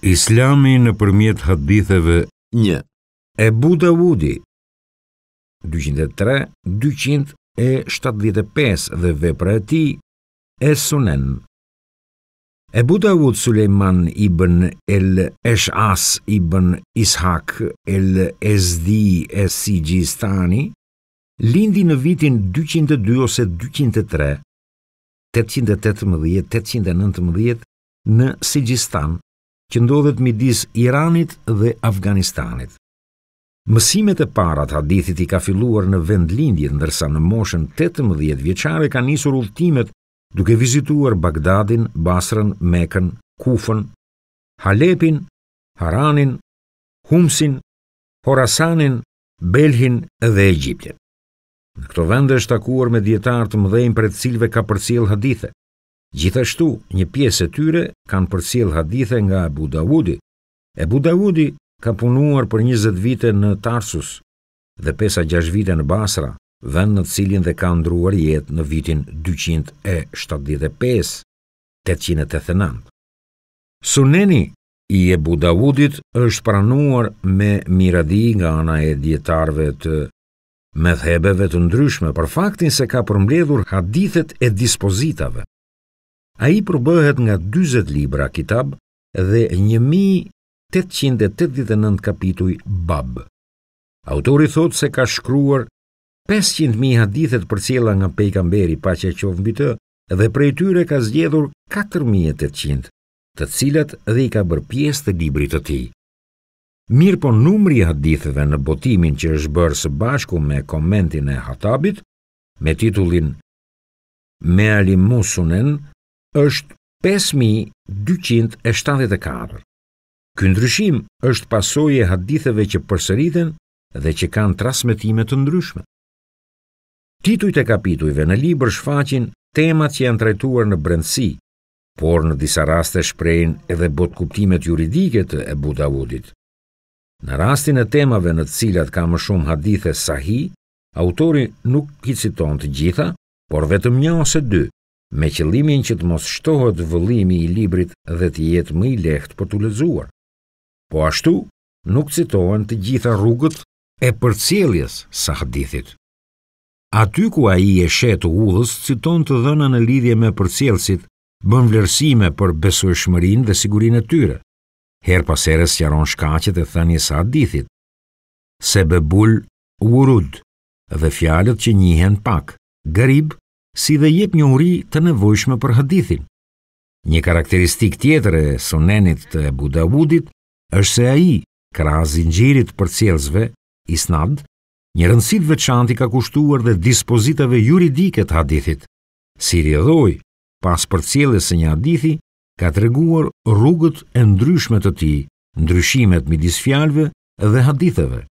Islami në përmjet haditheve Një Ebu Dawudi 203-275 dhe vepra e ti e sunen Ebu Dawud Suleiman ibn el Eshas ibn Ishak el Ezdi e Sigistani lindi në vitin 202 ose 203 818-819 në Sigistan, që ndodhet midis Iranit dhe Afganistanit. Mësimet e para të hadithit i ka filluar në vendlindje ndërsa në moshën 18 vjeçare ka nisur ultimet duke vizituar Bagdadin, Basrën, Mekën, Kufën, Halepin, Haranin, Humsin, Horasanin, Belhin dhe Egjiptin. Në këto vende është takuar me dietar të mëdhenj për të cilve ka përcjell hadithet. Gjithashtu, një piesë e tyre kanë përcjell hadithe nga Ebu Dawudi. Ebu Dawudi ka punuar për 20 vite në Tarsus dhe 5-6 vite në Basra, vend në cilin dhe ka ndruar jetë në vitin 275-889. Suneni i Ebu Dawudit është pranuar me miradi nga ana e djetarve të me të ndryshme për faktin se ka përmledhur hadithet e dispozitave. A i përbëhet nga 20 libra kitab dhe 1889 kapituj bab. Autori thot se ka shkruar 500.000 hadithet për cila nga pejkamberi pa që e qovën bitë dhe prej tyre ka zgjedhur 4.800 të cilat dhe i ka bërë pjesë të libri të ti. Mirë po numri hadithetve në botimin që është bërë së bashku me komentin e hatabit me titullin Me Ali Musunen, është 5274. Ky ndryshim është pasojë e haditheve që përsëriten dhe që kanë transmetime të ndryshme. Titujt e kapitujve në libër shfaqin temat që janë trajtuar në brendsi, por në disa raste shprehin edhe bot kuptimet juridike të e Budavudit. Në rastin e temave në të cilat ka më shumë hadithe sahi, autori nuk i citon të gjitha, por vetëm një ose dy me qëllimin që të mos shtohet vëllimi i librit dhe të jetë më i lehtë për të lexuar. Po ashtu, nuk citohen të gjitha rrugët e përcjelljes sa hadithit. Aty ku ai e shetë udhës citon të dhëna në lidhje me përcjellësit, bën vlerësime për besueshmërinë dhe sigurinë e tyre. Her pas herë sqaron shkaqet e thënies së hadithit. Sebebul Urud dhe fjalët që njihen pak, garib si dhe jep një uri të nevojshme për hadithin. Një karakteristik tjetër e sunenit të Budawudit Dawudit është se ai, i, krazin për cjelzve, isnad, një rëndësit veçanti ka kushtuar dhe dispozitave juridike të hadithit. Si rjedhoj, pas për cjeles e një hadithi, ka të reguar rrugët e ndryshme të ti, ndryshimet midis fjalëve dhe haditheve.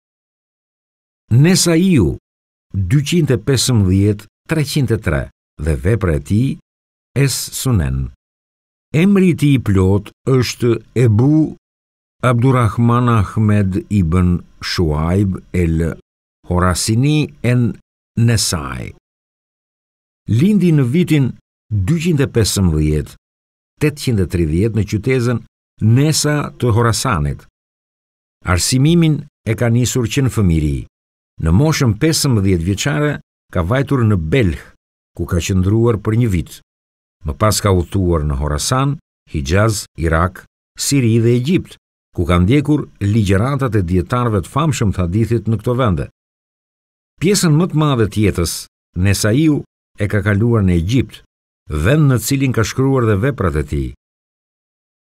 Nesa iu, 215 303 dhe vepra e tij es sunen. Emri i tij i plot është Ebu Abdurrahman Ahmed ibn Shuaib el Horasini en Nesai. Lindi në vitin 215 830 në qytetin Nesa të Horasanit. Arsimimin e ka nisur që në fëmiri. Në moshën 15 vjeqare, ka vajtur në Belh, ku ka qëndruar për një vit. Më pas ka utuar në Horasan, Hijaz, Irak, Siri dhe Egjipt, ku ka ndjekur ligjeratat e djetarve të famshëm të hadithit në këto vende. Pjesën më të madhe të jetës, Nesaiu e ka kaluar në Egjipt, vend në cilin ka shkruar dhe veprat e tij.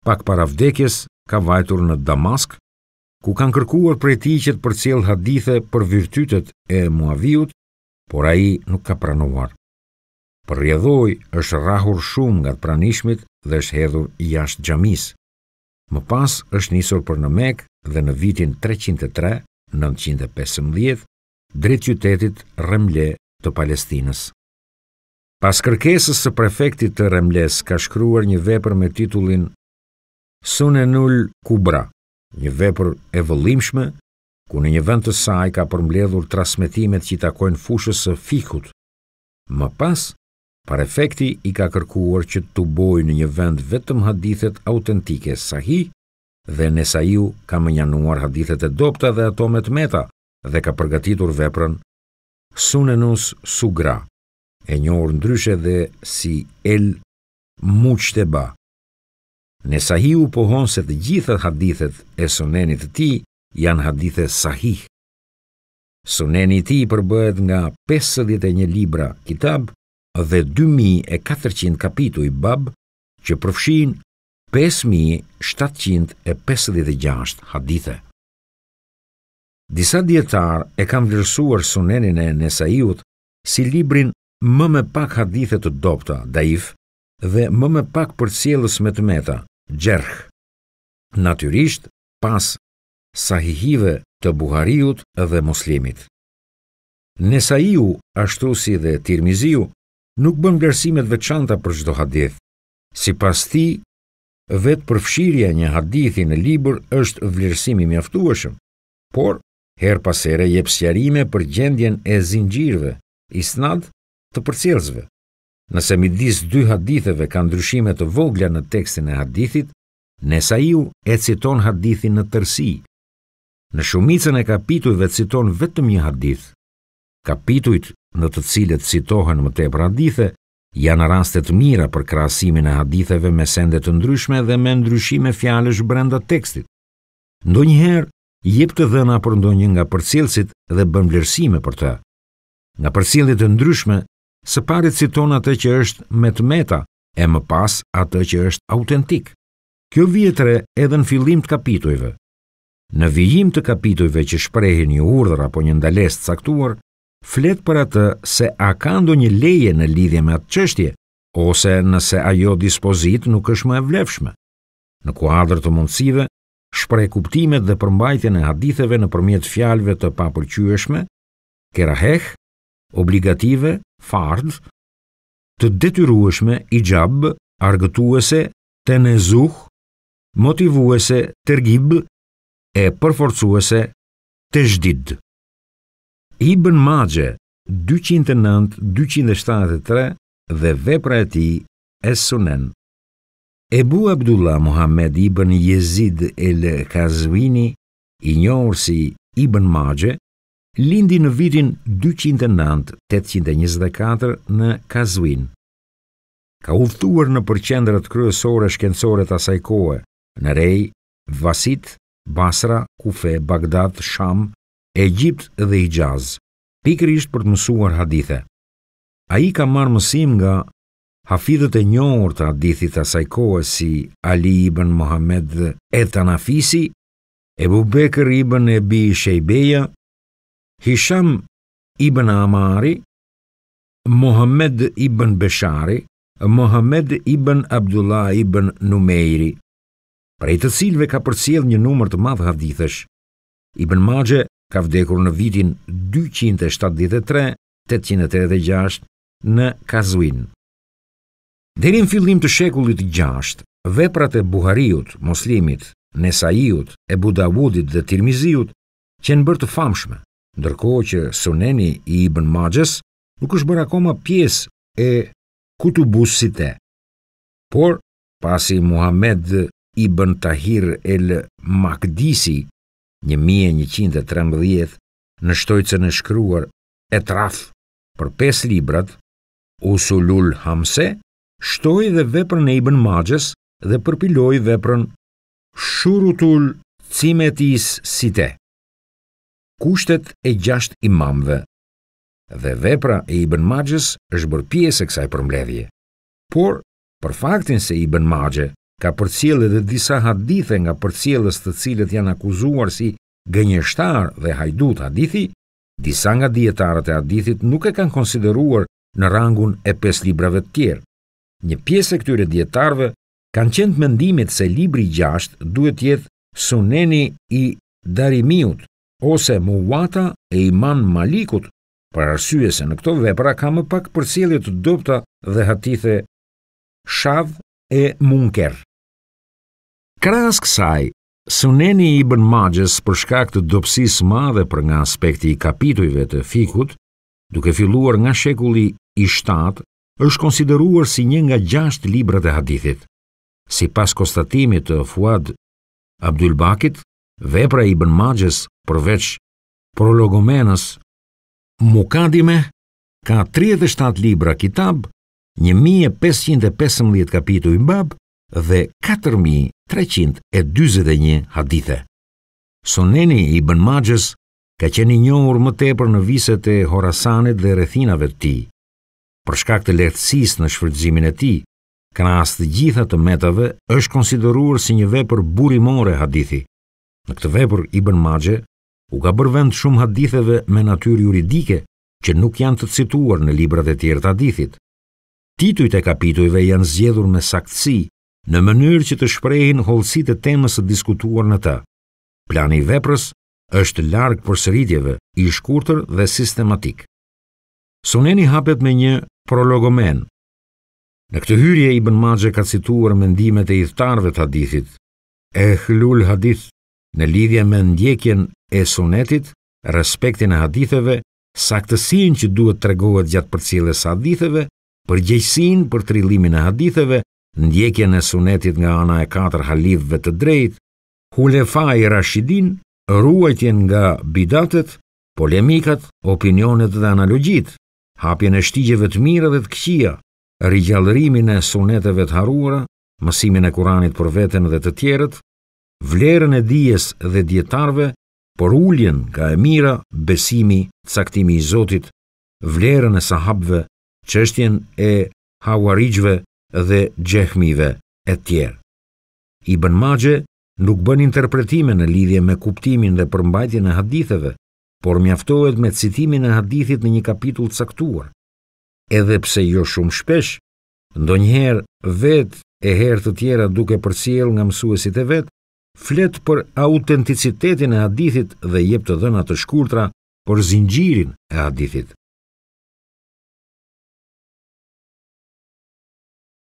Pak para vdekjes ka vajtur në Damask, ku kanë kërkuar prej tij që të cilë hadithe për virtytet e muavijut, por ai nuk ka pranuar. Për rjedhoj është rrahur shumë nga të pranishmit dhe është hedhur i jashtë gjamis. Më pas është njësor për në mekë dhe në vitin 303-915, drejt qytetit Remle të Palestines. Pas kërkesës së prefektit të Remles ka shkryuar një vepër me titullin Sunenul Kubra, një vepër e vëllimshme ku në një vend të saj ka përmbledhur transmetimet që takojnë fushës së fikut. Më pas, për efekti i ka kërkuar që të bojë në një vend vetëm hadithet autentike sahi dhe në saiu ka më njanuar hadithet e dopta dhe atomet meta dhe ka përgatitur veprën sunenus sugra, e një orë ndryshe dhe si el muqteba. Në saiu pohon se të gjithat hadithet e sunenit të ti janë hadithe sahih. Suneni i tij përbëhet nga 51 libra kitab dhe 2400 kapituj bab që përfshin 5756 hadithe. Disa djetar e kanë vlerësuar Sunenin e Nesaiut si librin më me pak hadithe të dobta, daif dhe më me pak përcjellës me të meta, gjerh. Natyrisht, pas sahihive të Buhariut dhe Muslimit. Nesaiu, ashtu si dhe Tirmiziu, nuk bën vlerësime të veçanta për çdo hadith. Sipas ti, vetë përfshirja e një hadithi në libër është vlerësimi mjaftueshëm, por her pas here jep sqarime për gjendjen e zinxhirëve, isnad të përcjellësve. Nëse midis dy haditheve ka ndryshime të vogla në tekstin e hadithit, Nesaiu e citon hadithin në tërsi, Në shumicën e kapitujve citon vetëm një hadith. Kapitujt në të cilët citohen më tepër hadithe janë raste të mira për krahasimin e haditheve me sende të ndryshme dhe me ndryshime fjalësh brenda tekstit. Ndonjëherë jep të dhëna për ndonjë nga përcjellësit dhe bën vlerësime për të. Nga përcjellje të ndryshme, së pari citon atë që është me të meta e më pas atë që është autentik. Kjo vjetre edhe në fillim të kapitujve. Në vijim të kapitujve që shprehin një urdhër apo një ndalesë caktuar, flet për atë se a ka ndonjë leje në lidhje me atë çështje ose nëse ajo dispozit nuk është më e vlefshme. Në kuadrë të mundësive, shprej kuptimet dhe përmbajtjen e haditheve në përmjet fjalve të papërqyëshme, keraheh, obligative, fardh, të detyrueshme, i gjabë, argëtuese, të nezuh, motivuese, tërgibë, e përforcuese të zhdid. Ibn Magje, 209-273 dhe vepra e ti e sunen. Ebu Abdullah Muhammed Ibn Jezid el Kazwini, i njohur si Ibn Magje, lindi në vitin 209-824 në Kazwin. Ka uftuar në përqendrat kryesore shkencore të asaj në rej, vasit Basra, Kufe, Bagdad, Sham, Egjipt dhe Hijaz. Pikërisht për të mësuar hadithe. Ai ka marrë mësim nga hafidhët e njohur të hadithit të asaj kohe si Ali ibn Muhammed et-Tanafisi, Abu Bekr ibn Abi Shaybeja, Hisham ibn Amari, Muhammed ibn Beshari, Muhammed ibn Abdullah ibn Numeiri prej të cilve ka përcjell një numër të madh hadithesh. Ibn Majë ka vdekur në vitin 273, 886 në Kazwin. Deri në fillim të shekullit 6, veprat e Buhariut, Muslimit, Nesaiut, Ebu Dawudit dhe Tirmiziut qenë bërë të famshme, ndërkohë që Suneni i Ibn Majës nuk është bërë akoma pjesë e kutubusit e. Por, pasi Muhammed Ibn Tahir el Makdisi, 1113, në shtojcën e shkruar e trafë për 5 librat, Usulul Hamse, shtoj dhe veprën e Ibn Majës dhe përpiloj veprën Shurutul Cimetis Site. Kushtet e gjasht imamve dhe vepra e Ibn Majës është bërë pjesë e kësaj përmledhje. Por, për faktin se Ibn Majës ka përcjellë edhe disa hadithe nga përcjellës të cilët janë akuzuar si gënjështar dhe hajdut hadithi, disa nga dietarët e hadithit nuk e kanë konsideruar në rangun e pesë librave të tjerë. Një pjesë e këtyre dietarëve kanë qenë të mendimit se libri 6 duhet të jetë Suneni i Darimiut ose Muwata e iman Malikut, për arsye se në këto vepra ka më pak përcjellje të dobta dhe hadithe shav e munker Kras kësaj, Suneni i Ibn Majës për shkak të dopsis madhe për nga aspekti i kapitujve të fikut, duke filluar nga shekulli i 7, është konsideruar si një nga gjasht libra të hadithit. Si pas kostatimit të Fuad Abdul vepra i Ibn Majës përveç prologomenës Mukadime, ka 37 libra kitab, 1515 kapitu i mbab dhe 4000 321 hadithe. Soneni i bën magjës ka qeni njohur më tepër në viset e Horasanit dhe rethinave të ti. Për shkak të lehtësis në shfrytëzimin e ti, asë të gjitha të metave është konsideruar si një vepër burimore hadithi. Në këtë vepër i bën magje, u ka bërë vend shumë haditheve me natyrë juridike që nuk janë të cituar në librat e tjertë hadithit. Titujt e kapitujve janë zjedhur me saktësi në mënyrë që të shprehin hollësitë e temës të diskutuar në të. Plani i veprës është largë për sëritjeve, i shkurtër dhe sistematik. Suneni hapet me një prologomen. Në këtë hyrje i bënmaqe ka cituar mendimet e ithtarve të hadithit. E hlul hadith në lidhje me ndjekjen e sunetit, respektin e haditheve, saktësin që duhet të regohet gjatë për cilës haditheve, përgjegjësin për trillimin e haditheve, ndjekje e sunetit nga ana e katër halifëve të drejtë, hulefa i Rashidin, ruajtjen nga bidatet, polemikat, opinionet dhe analogjit, hapjen e shtigjeve të mira dhe të këqia, rigjallërimin e suneteve të haruara, mësimin e Kuranit për veten dhe të tjerët, vlerën e dijes dhe dietarëve, por uljen nga e mira, besimi, caktimi i Zotit, vlerën e sahabëve, çështjen e hawarijve, dhe gjehmive e tjerë. I bën magje nuk bën interpretime në lidhje me kuptimin dhe përmbajtje në haditheve, por mjaftohet me citimin e hadithit në një kapitull caktuar. Edhe pse jo shumë shpesh, ndonjëherë vetë e herë të tjera duke përcjell nga mësuesit e vet, flet për autenticitetin e hadithit dhe jep të dhëna të shkurtra për zinxhirin e hadithit.